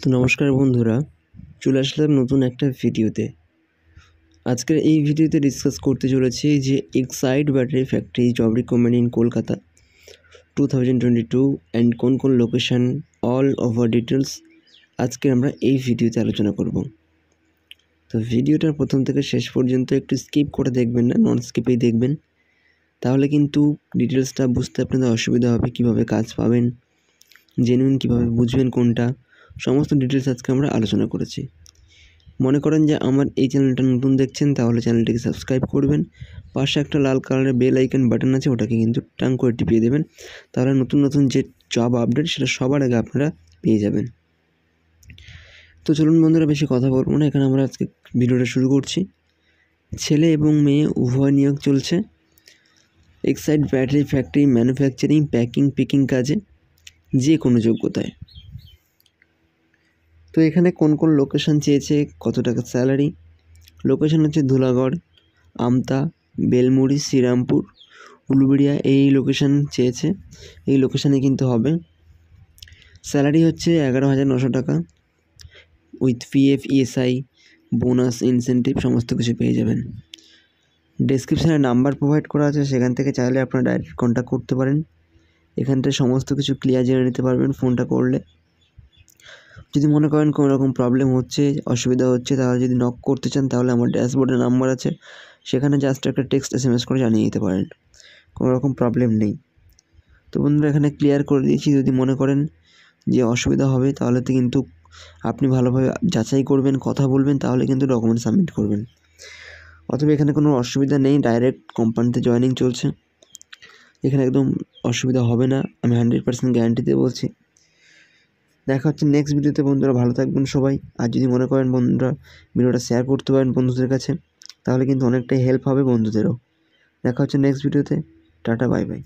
তো নমস্কার বন্ধুরা চলে আসলাম নতুন একটা ভিডিওতে আজকের এই ভিডিওতে ডিসকাস করতে চলেছি যে Exide battery factory job recommend in Kolkata two thousand twenty two and কোন কোন লোকেশান অল ওভার ডিটেলস আজকে আমরা এই ভিডিওতে আলোচনা করব তো ভিডিওটার প্রথম থেকে শেষ পর্যন্ত একটু স্কিপ করে দেখবেন না নন স্কিপেই দেখবেন তাহলে কিন্তু ডিটেলসটা বুঝতে আপনাদের অসুবিধা হবে কিভাবে কাজ পাবেন জেনুইন কীভাবে বুঝবেন কোনটা সমস্ত ডিটেলস আজকে আমরা আলোচনা করেছি মনে করেন যে আমার এই চ্যানেলটা নতুন দেখছেন তাহলে চ্যানেলটিকে সাবস্ক্রাইব করবেন পাশে একটা লাল কালারের বেল আইকন বাটন আছে ওটাকে কিন্তু টাং করে টিপিয়ে দেবেন তাহলে নতুন নতুন যে জব আপডেট সেটা সবার আগে আপনারা পেয়ে যাবেন তো চলুন বন্ধুরা বেশি কথা বলবো না এখানে আমরা আজকে ভিডিওটা শুরু করছি ছেলে এবং মেয়ে উভয় নিয়োগ চলছে Exide battery factory manufacturing packing picking কাজে যে কোনো যোগ্যতায় তো এখানে কোন কোন লোকেশন চেয়েছে কত টাকা স্যালারি লোকেশন হচ্ছে ধুলাগড় আমতা বেলমুড়ি শ্রীরামপুর উলুবেড়িয়া এই লোকেশন চেয়েছে এই লোকেশানে কিন্তু হবে স্যালারি হচ্ছে এগারো হাজার নশো টাকা with PF ESI bonus incentive সমস্ত কিছু পেয়ে যাবেন ডেসক্রিপশানে নাম্বার প্রোভাইড করা আছে সেখান থেকে চাইলে আপনারা ডাইরেক্ট কন্ট্যাক্ট করতে পারেন এখান থেকে সমস্ত কিছু ক্লিয়ার জেনে নিতে পারবেন ফোনটা করলে যদি মনে করেন কোনো রকম প্রবলেম হচ্ছে অসুবিধা হচ্ছে তাহলে যদি নক করতে চান তাহলে আমার ড্যাশবোর্ডে নাম্বার আছে সেখানে জাস্ট একটা টেক্সট এস এম এস করে জানিয়ে দিতে পারেন কোনো রকম প্রবলেম নেই তো বন্ধুরা এখানে ক্লিয়ার করে দিয়েছি যদি মনে করেন যে অসুবিধা হবে তাহলে তো কিন্তু আপনি ভালোভাবে যাচাই করবেন কথা বলবেন তাহলে কিন্তু ডকুমেন্ট সাবমিট করবেন অথবা এখানে কোনো অসুবিধা নেই ডাইরেক্ট কোম্পানিতে জয়নিং চলছে এখানে একদম অসুবিধা হবে না আমি হান্ড্রেড পার্সেন্ট গ্যারান্টিতে বলছি দেখা হচ্ছে নেক্সট ভিডিওতে বন্ধুরা ভালো থাকবেন সবাই আর যদি মনে করেন বন্ধুরা ভিডিওটা শেয়ার করতে পারেন বন্ধুদের কাছে তাহলে কিন্তু অনেকটাই হেল্প হবে বন্ধুদেরও দেখা হচ্ছে নেক্সট ভিডিওতে টাটা বাই বাই